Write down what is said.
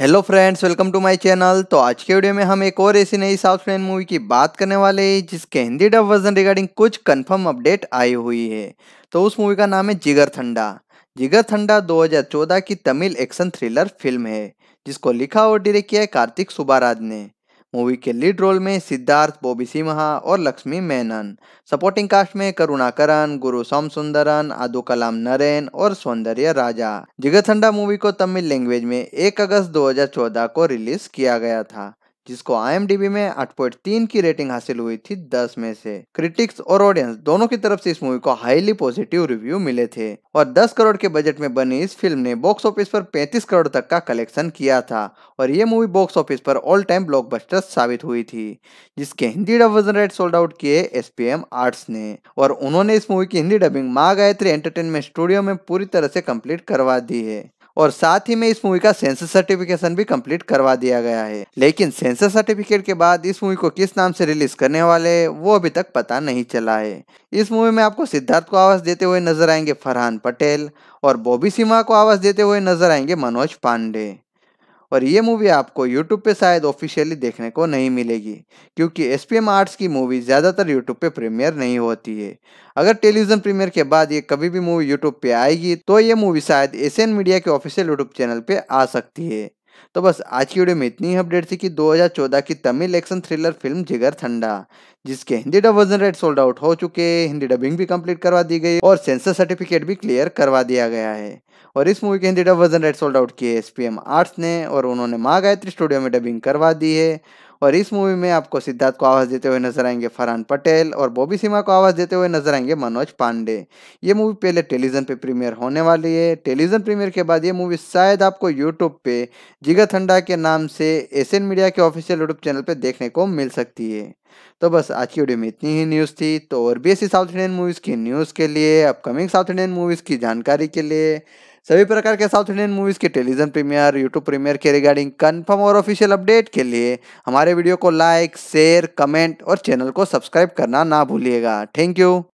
hello friends welcome to my channel तो आज के वीडियो में हम एक और ऐसी नई साउथ इंडियन मूवी की बात करने वाले हैं जिसके हिंदी डब वर्जन रिगार्डिंग कुछ कंफर्म अपडेट आई हुई है तो उस मूवी का नाम है जिगर ठंडा जिगर ठंडा 2014 की तमिल एक्शन थ्रिलर फिल्म है जिसको लिखा और डायरेक्ट किया है कार्तिक सुबाराज ने मूवी के लीड रोल में सिद्धार्थ बॉबी सिम्हा और लक्ष्मी मेनन सपोर्टिंग कास्ट में करुणाकरण गुरु सोम सुंदरन आदु कलाम नरेन और सौंदर्य राजा जिगत मूवी को तमिल लैंग्वेज में 1 अगस्त 2014 को रिलीज किया गया था जिसको आई में 8.3 की रेटिंग हासिल हुई थी 10 में से क्रिटिक्स और ऑडियंस दोनों की तरफ से इस मूवी को हाईली पॉजिटिव रिव्यू मिले थे और 10 करोड़ के बजट में बनी इस फिल्म ने बॉक्स ऑफिस पर 35 करोड़ तक का कलेक्शन किया था और ये मूवी बॉक्स ऑफिस पर ऑल टाइम ब्लॉकबस्टर साबित हुई थी जिसके Hindi dub version rights sold out किए एस आर्ट्स ने और उन्होंने इस मूवी की हिंदी डबिंग माँ गायत्री एंटरटेनमेंट स्टूडियो में पूरी तरह से कम्प्लीट करवा दी है और साथ ही में इस मूवी का सेंसर सर्टिफिकेशन भी कंप्लीट करवा दिया गया है लेकिन सेंसर सर्टिफिकेट के बाद इस मूवी को किस नाम से रिलीज करने वाले वो अभी तक पता नहीं चला है इस मूवी में आपको सिद्धार्थ को आवाज देते हुए नजर आएंगे फरहान पटेल और बॉबी सिम्हा को आवाज देते हुए नजर आएंगे मनोज पांडे और ये मूवी आपको यूट्यूब पे शायद ऑफिशियली देखने को नहीं मिलेगी क्योंकि एस पी एम आर्ट्स की मूवी ज़्यादातर यूट्यूब पे प्रीमियर नहीं होती है अगर टेलीविज़न प्रीमियर के बाद ये कभी भी मूवी यूट्यूब पे आएगी तो ये मूवी शायद एशियन मीडिया के ऑफिशियल यूट्यूब चैनल पे आ सकती है तो बस आज की वीडियो में इतनी अपडेट थी कि 2014 की Tamil action thriller film Jigarthanda जिसके Hindi dub version rights sold out हो चुके हिंदी डबिंग भी कंप्लीट करवा दी गई और सेंसर सर्टिफिकेट भी क्लियर करवा दिया गया है और इस मूवी के Hindi dub version rights sold out किए एस पी आर्ट्स ने और उन्होंने माँ गायत्री स्टूडियो में डबिंग करवा दी है और इस मूवी में आपको सिद्धार्थ को आवाज़ देते हुए नजर आएंगे फरहान पटेल और बॉबी सिमा को आवाज़ देते हुए नजर आएंगे मनोज पांडे ये मूवी पहले टेलीविज़न पे प्रीमियर होने वाली है टेलीविज़न प्रीमियर के बाद ये मूवी शायद आपको यूट्यूब पे जिगत हंडा के नाम से एशियन मीडिया के ऑफिशियल यूट्यूब चैनल पर देखने को मिल सकती है तो बस आज की वीडियो में इतनी ही न्यूज़ थी तो और भी ऐसी साउथ इंडियन मूवीज़ की न्यूज़ के लिए अपकमिंग साउथ इंडियन मूवीज़ की जानकारी के लिए सभी प्रकार के साउथ इंडियन मूवीज़ के टेलीविजन प्रीमियर यूट्यूब प्रीमियर के रिगार्डिंग कंफर्म और ऑफिशियल अपडेट के लिए हमारे वीडियो को लाइक शेयर कमेंट और चैनल को सब्सक्राइब करना ना भूलिएगा थैंक यू